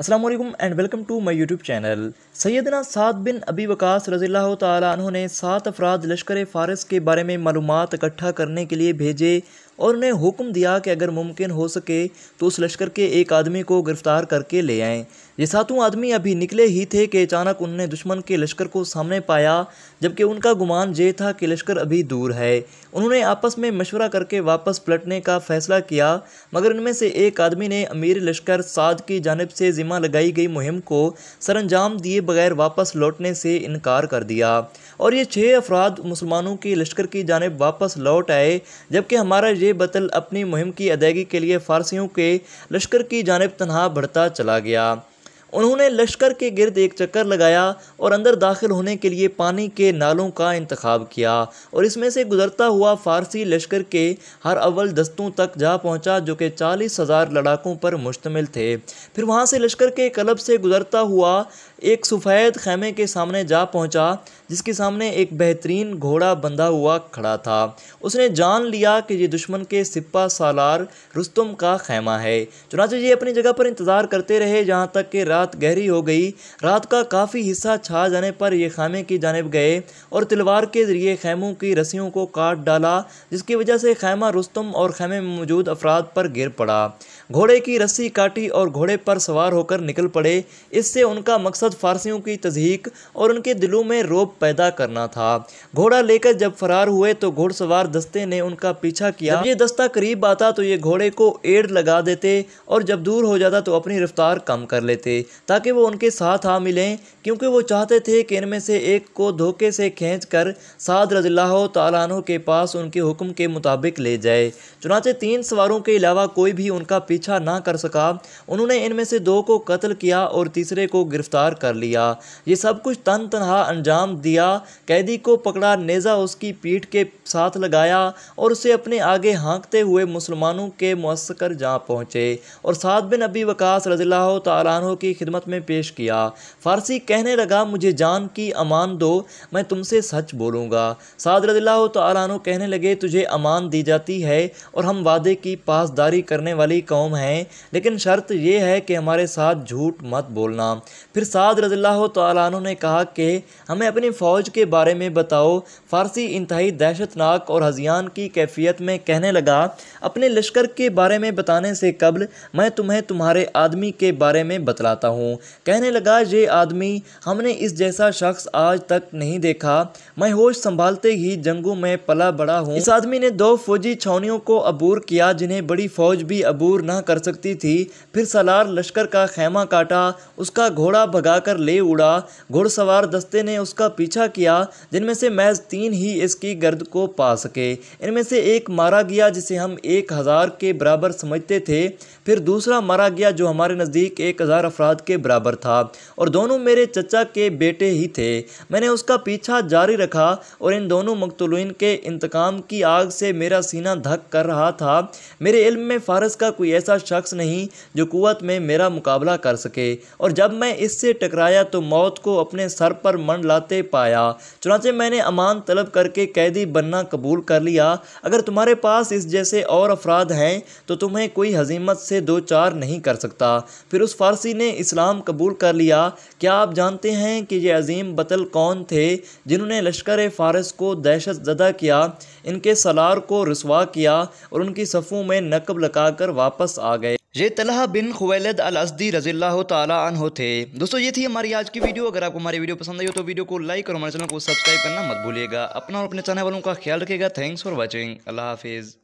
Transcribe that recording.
Aslam and welcome to my YouTube channel सैदना साद बिन अबी वकास रजील्ला तु सात अफराद लश्कर फ़ारस के बारे में मालूम इकट्ठा करने के लिए भेजे और उन्हें हुक्म दिया कि अगर मुमकिन हो सके तो उस लश्कर के एक आदमी को गिरफ्तार करके ले आएँ ये सातों आदमी अभी निकले ही थे कि अचानक उनने दुश्मन के लश्कर को सामने पाया जबकि उनका गुमान ये था कि लश्कर अभी दूर है उन्होंने आपस में मशवरा करके वापस पलटने का फैसला किया मगर इनमें से एक आदमी ने अमीर लश्कर साद की जानब से ज़िम्मा लगाई गई मुहिम को सरंजाम दिए बगैर वापस लौटने से इनकार कर दिया और ये छः अफराद मुसलमानों के लश्कर की जानब वापस लौट आए जबकि हमारा ये जे बतल अपनी मुहिम की अदायगी के लिए फारसियों के लश्कर की जानब तनहा बढ़ता चला गया उन्होंने लश्कर के गिरद एक चक्कर लगाया और अंदर दाखिल होने के लिए पानी के नालों का इंतखब किया और इसमें से गुजरता हुआ फ़ारसी लश्कर के हर अव्वल दस्तों तक जा पहुंचा जो कि चालीस हज़ार लड़ाकों पर मुश्तमिल थे फिर वहाँ से लश्कर के कलब से गुजरता हुआ एक सफ़ैद खैमे के सामने जा पहुँचा जिसके सामने एक बेहतरीन घोड़ा बंधा हुआ खड़ा था उसने जान लिया कि ये दुश्मन के सिपा सालार रुस्तम का खैमा है चुनाचे ये अपनी जगह पर इंतज़ार करते रहे जहाँ तक कि रात गहरी हो गई रात का काफ़ी हिस्सा छा जाने पर ये खैमे की जानब गए और तलवार के ज़रिए खैमों की रस्सियों को काट डाला जिसकी वजह से खैमा रुस्तम और खैमे में मौजूद अफराद पर गिर पड़ा घोड़े की रस्सी काटी और घोड़े पर सवार होकर निकल पड़े इससे उनका मकसद फारसियों की तजहीक और उनके दिलों में रोब पैदा करना था घोड़ा लेकर जब फरार हुए तो घोड़सवार दस्ते ने उनका पीछा किया ये दस्ता करीब आता तो ये घोड़े को एड लगा देते और जब दूर हो जाता तो अपनी रफ्तार कम कर लेते ताकि वो उनके साथ आ मिलें क्योंकि वो चाहते थे कि इनमें से एक को धोखे से खींच कर साद रजील्ला के पास उनके हुक्म के मुताबिक ले जाए चुनाचे तीन सवारों के अलावा कोई भी उनका पीछा ना कर सका उन्होंने इनमें से दो को कत्ल किया और तीसरे को गिरफ्तार कर लिया ये सब कुछ तन तनहा अंजाम दिया कैदी को पकड़ा नेज़ा उसकी पीठ के साथ लगाया और उसे अपने आगे हाँकते हुए मुसलमानों के मस्कर जहाँ पहुँचे और सात बिन अबी वकास रजील्ला तु की खिदमत में पेश किया फ़ारसी कहने लगा मुझे जान की अमान दो मैं तुमसे सच बोलूँगा साद रजिला तु कहने लगे तुझे अमान दी जाती है और हम वादे की पासदारी करने वाली कौम कौम हैं लेकिन शर्त यह है कि हमारे साथ झूठ मत बोलना फिर साद रजील्ला तु ने कहा कि हमें अपनी फ़ौज के बारे में बताओ फ़ारसी इंतहाई दहशतनाक और हजियान की कैफियत में कहने लगा अपने लश्कर के बारे में बताने से कबल मैं तुम्हें तुम्हारे आदमी के बारे में बतलाता हूँ कहने लगा ये आदमी हमने इस जैसा शख्स आज तक नहीं देखा मैं होश संभालते ही जंगों में पला बड़ा हूँ इस आदमी ने दो फौजी छावनियों को अबूर किया जिन्हें बड़ी फौज भी अबूर न पनाह कर सकती थी फिर सलार लश्कर का खैमा काटा उसका घोड़ा भगाकर ले उड़ा घुड़सवार दस्ते ने उसका पीछा किया जिनमें से महज तीन ही इसकी गर्द को पा सके इनमें से एक मारा गया जिसे हम एक हज़ार के बराबर समझते थे फिर दूसरा मारा गया जो हमारे नज़दीक एक हज़ार अफराद के बराबर था और दोनों मेरे चचा के बेटे ही थे मैंने उसका पीछा जारी रखा और इन दोनों मकतलून के इंतकाम की आग से मेरा सीना धक कर रहा था मेरे इल्म में फारस का कोई ऐसा ऐसा शख्स नहीं जो कुत में मेरा मुकाबला कर सके और जब मैं इससे टकराया तो मौत को अपने सर पर मन लाते पाया चुनाचे मैंने अमान तलब करके कैदी बनना कबूल कर लिया अगर तुम्हारे पास इस जैसे और अफराद हैं तो तुम्हें कोई हजीमत से दो चार नहीं कर सकता फिर उस फारसी ने इस्लाम कबूल कर लिया क्या आप जानते हैं कि ये अजीम बतल कौन थे जिन्होंने लश्कर फ़ारस को दहशत ज़दा किया इनके सलार को रसवा किया और उनकी सफ़ों में नकब लगाकर वापस वापस आ गए ये तलहा बिन खुवैलद अल असदी अल्लाह तला थे दोस्तों ये थी हमारी आज की वीडियो अगर आपको हमारी वीडियो पसंद आई हो तो वीडियो को लाइक और हमारे चैनल को सब्सक्राइब करना मत भूलिएगा अपना और अपने चैनल वालों का ख्याल रखेगा थैंक्स फॉर वॉचिंग अल्लाह हाफिज़